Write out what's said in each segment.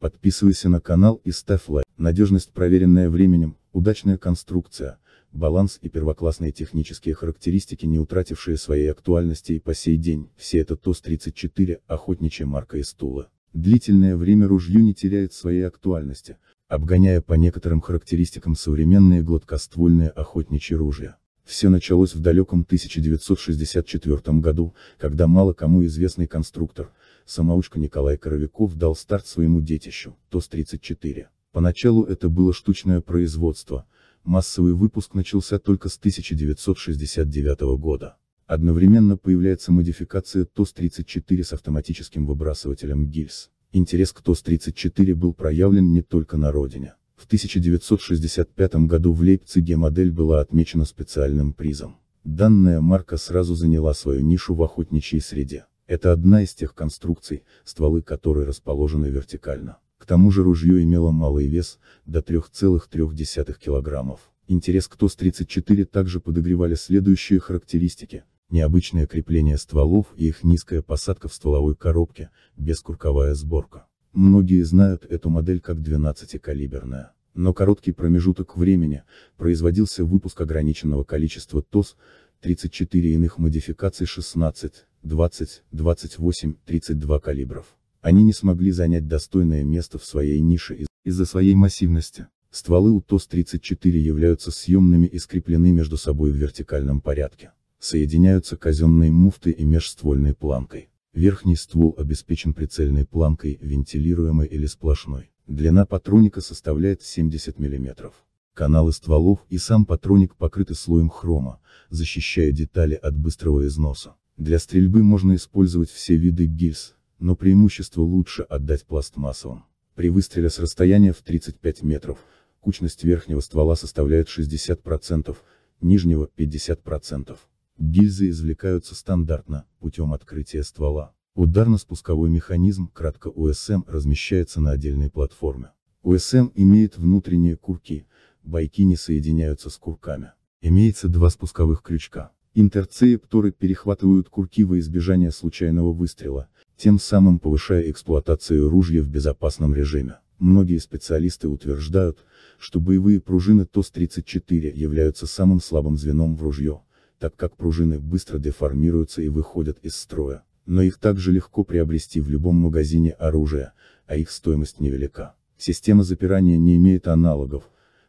Подписывайся на канал и ставь лайк. Надежность проверенная временем, удачная конструкция, баланс и первоклассные технические характеристики не утратившие своей актуальности и по сей день, все это ТОС-34, охотничья марка из Тула. Длительное время ружью не теряет своей актуальности, обгоняя по некоторым характеристикам современные гладкоствольные охотничьи ружья. Все началось в далеком 1964 году, когда мало кому известный конструктор, самоучка Николай Коровиков дал старт своему детищу, ТОС-34. Поначалу это было штучное производство, массовый выпуск начался только с 1969 года. Одновременно появляется модификация ТОС-34 с автоматическим выбрасывателем гильз. Интерес к ТОС-34 был проявлен не только на родине. В 1965 году в Лейпциге модель была отмечена специальным призом. Данная марка сразу заняла свою нишу в охотничьей среде. Это одна из тех конструкций, стволы которой расположены вертикально. К тому же ружье имело малый вес, до 3,3 килограммов. Интерес к ТОС-34 также подогревали следующие характеристики. Необычное крепление стволов и их низкая посадка в стволовой коробке, бескурковая сборка. Многие знают эту модель как 12-калиберная. Но короткий промежуток времени, производился выпуск ограниченного количества ТОС, 34 иных модификаций 16, 20, 28, 32 калибров. Они не смогли занять достойное место в своей нише из-за своей массивности. Стволы у ТОС-34 являются съемными и скреплены между собой в вертикальном порядке. Соединяются казенные муфты и межствольной планкой. Верхний ствол обеспечен прицельной планкой, вентилируемой или сплошной. Длина патроника составляет 70 мм. Каналы стволов и сам патроник покрыты слоем хрома, защищая детали от быстрого износа. Для стрельбы можно использовать все виды гильз, но преимущество лучше отдать пластмассовым. При выстреле с расстояния в 35 метров, кучность верхнего ствола составляет 60%, нижнего 50%. Гильзы извлекаются стандартно, путем открытия ствола. Ударно-спусковой механизм, кратко УСМ, размещается на отдельной платформе. УСМ имеет внутренние курки, Байки не соединяются с курками. Имеется два спусковых крючка. Интерцепторы перехватывают курки во избежание случайного выстрела, тем самым повышая эксплуатацию ружья в безопасном режиме. Многие специалисты утверждают, что боевые пружины ТОС-34 являются самым слабым звеном в ружье, так как пружины быстро деформируются и выходят из строя, но их также легко приобрести в любом магазине оружия, а их стоимость невелика. Система запирания не имеет аналогов,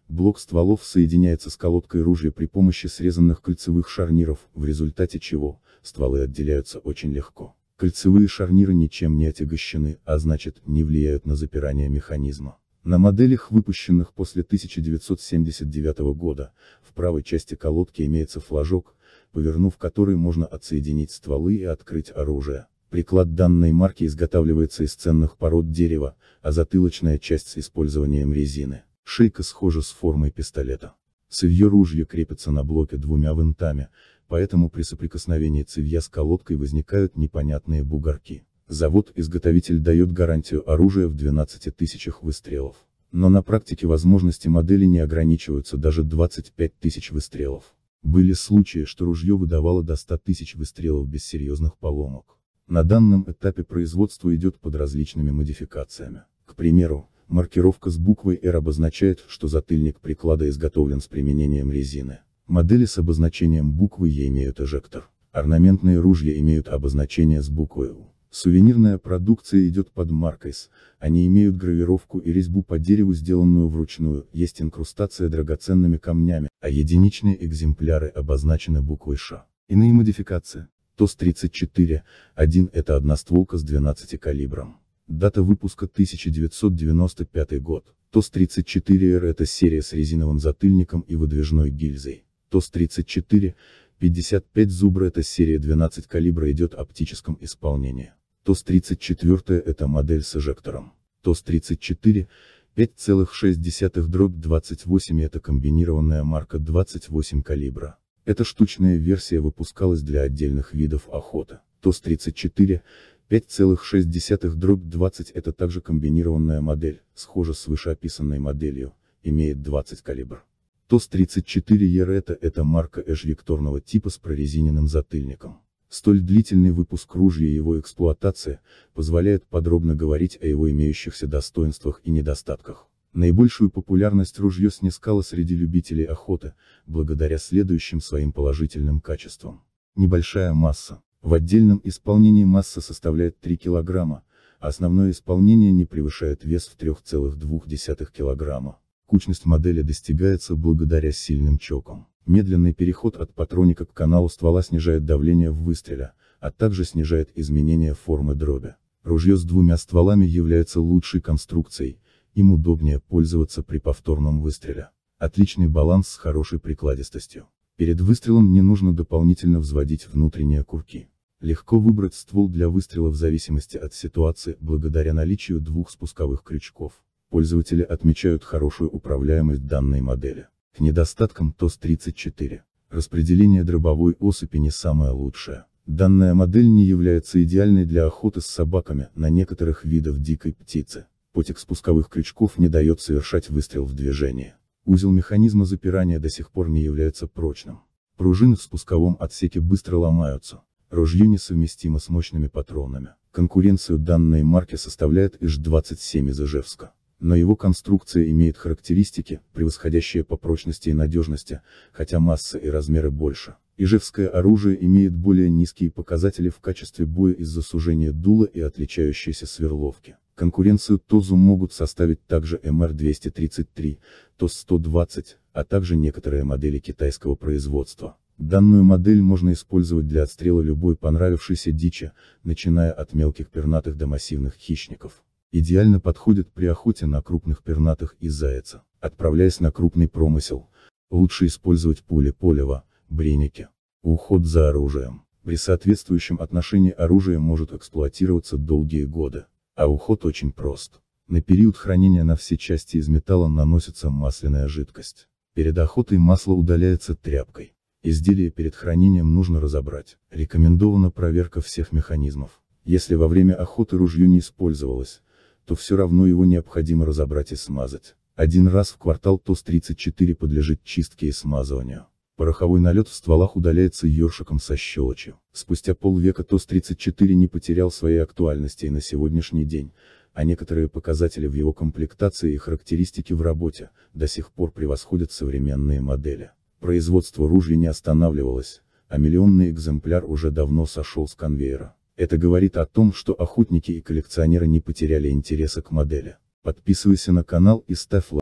Блок стволов соединяется с колодкой ружья при помощи срезанных кольцевых шарниров, в результате чего, стволы отделяются очень легко. Кольцевые шарниры ничем не отягощены, а значит, не влияют на запирание механизма. На моделях, выпущенных после 1979 года, в правой части колодки имеется флажок, повернув который можно отсоединить стволы и открыть оружие. Приклад данной марки изготавливается из ценных пород дерева, а затылочная часть с использованием резины. Шейка схожа с формой пистолета. Цевье ружья крепится на блоке двумя винтами, поэтому при соприкосновении цевья с колодкой возникают непонятные бугорки. Завод-изготовитель дает гарантию оружия в 12 тысячах выстрелов. Но на практике возможности модели не ограничиваются даже 25 тысяч выстрелов. Были случаи, что ружье выдавало до 100 тысяч выстрелов без серьезных поломок. На данном этапе производство идет под различными модификациями. К примеру, Маркировка с буквой R обозначает, что затыльник приклада изготовлен с применением резины. Модели с обозначением буквы E имеют эжектор. Орнаментные ружья имеют обозначение с буквой U. Сувенирная продукция идет под маркой S. они имеют гравировку и резьбу по дереву сделанную вручную, есть инкрустация драгоценными камнями, а единичные экземпляры обозначены буквой Ш. Иные модификации. ТОС-34, 1 это одностволка с 12 калибром дата выпуска 1995 год. ТОС-34Р это серия с резиновым затыльником и выдвижной гильзой. ТОС-34, 55 Зубра это серия 12 калибра идет оптическом исполнении. ТОС-34 это модель с эжектором. ТОС-34, 5,6 дробь 28 это комбинированная марка 28 калибра. Эта штучная версия выпускалась для отдельных видов охоты. ТОС-34, 5,6 дробь 20 это также комбинированная модель, схожа с вышеописанной моделью, имеет 20 калибр. ТОС-34ЕР это, марка эшвекторного типа с прорезиненным затыльником. Столь длительный выпуск ружья и его эксплуатация, позволяет подробно говорить о его имеющихся достоинствах и недостатках. Наибольшую популярность ружье снискало среди любителей охоты, благодаря следующим своим положительным качествам. Небольшая масса. В отдельном исполнении масса составляет 3 кг, а основное исполнение не превышает вес в 3,2 кг. Кучность модели достигается благодаря сильным чокам. Медленный переход от патроника к каналу ствола снижает давление в выстреле, а также снижает изменение формы дроби. Ружье с двумя стволами является лучшей конструкцией, им удобнее пользоваться при повторном выстреле. Отличный баланс с хорошей прикладистостью. Перед выстрелом не нужно дополнительно взводить внутренние курки. Легко выбрать ствол для выстрела в зависимости от ситуации, благодаря наличию двух спусковых крючков. Пользователи отмечают хорошую управляемость данной модели. К недостаткам ТОС-34. Распределение дробовой осыпи не самое лучшее. Данная модель не является идеальной для охоты с собаками на некоторых видах дикой птицы. Потик спусковых крючков не дает совершать выстрел в движении. Узел механизма запирания до сих пор не является прочным. Пружины в спусковом отсеке быстро ломаются. Ружье несовместимо с мощными патронами. Конкуренцию данной марки составляет ИЖ-27 из Ижевска. Но его конструкция имеет характеристики, превосходящие по прочности и надежности, хотя масса и размеры больше. Ижевское оружие имеет более низкие показатели в качестве боя из-за сужения дула и отличающейся сверловки. Конкуренцию ТОЗу могут составить также МР-233, ТОЗ-120, а также некоторые модели китайского производства. Данную модель можно использовать для отстрела любой понравившейся дичи, начиная от мелких пернатых до массивных хищников. Идеально подходит при охоте на крупных пернатых и зайца. Отправляясь на крупный промысел, лучше использовать пули полева, бреники. Уход за оружием. При соответствующем отношении оружие может эксплуатироваться долгие годы. А уход очень прост. На период хранения на все части из металла наносится масляная жидкость. Перед охотой масло удаляется тряпкой. Изделие перед хранением нужно разобрать. Рекомендована проверка всех механизмов. Если во время охоты ружье не использовалось, то все равно его необходимо разобрать и смазать. Один раз в квартал ТОС-34 подлежит чистке и смазыванию. Пороховой налет в стволах удаляется ёршиком со щелочью. Спустя полвека ТОС-34 не потерял своей актуальности и на сегодняшний день, а некоторые показатели в его комплектации и характеристики в работе, до сих пор превосходят современные модели. Производство ружья не останавливалось, а миллионный экземпляр уже давно сошел с конвейера. Это говорит о том, что охотники и коллекционеры не потеряли интереса к модели. Подписывайся на канал и ставь лайк.